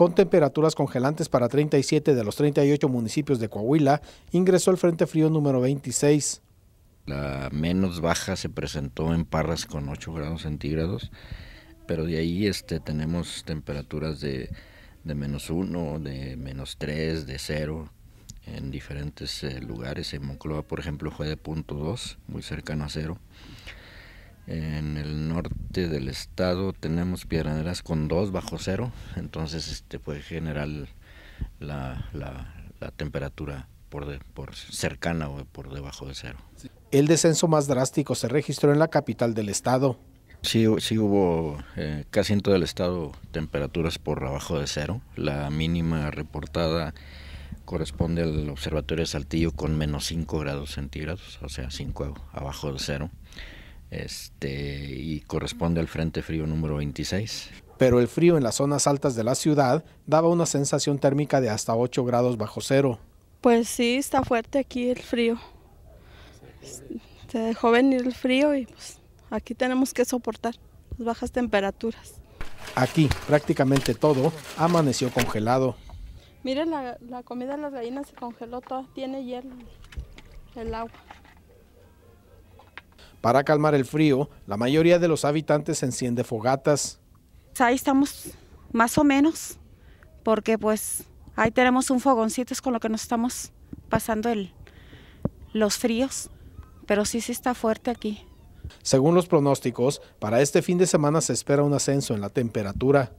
Con temperaturas congelantes para 37 de los 38 municipios de Coahuila, ingresó el Frente Frío número 26. La menos baja se presentó en Parras con 8 grados centígrados, pero de ahí este, tenemos temperaturas de, menos 1, de menos 3, de 0 en diferentes eh, lugares. En Moncloa, por ejemplo, fue de punto 2, muy cercano a 0. En el norte del estado tenemos piedras con 2 bajo cero, entonces este puede generar la, la, temperatura por, por cercana o por debajo de cero. El descenso más drástico se registró en la capital del estado. Sí, sí hubo eh, casi en todo el estado temperaturas por abajo de cero. La mínima reportada corresponde al observatorio de Saltillo con menos 5 grados centígrados, o sea, 5 abajo de cero este, y corresponde al Frente Frío número 26. Pero el frío en las zonas altas de la ciudad daba una sensación térmica de hasta 8 grados bajo cero. Pues sí, está fuerte aquí el frío. Se dejó venir el frío y pues, aquí tenemos que soportar las bajas temperaturas. Aquí prácticamente todo amaneció congelado. Miren, la, la comida de las gallinas se congeló toda, tiene hielo el agua. Para calmar el frío, la mayoría de los habitantes enciende fogatas. Ahí estamos más o menos, porque pues ahí tenemos un fogoncito, es con lo que nos estamos pasando el, los fríos, pero sí, sí está fuerte aquí. Según los pronósticos, para este fin de semana se espera un ascenso en la temperatura.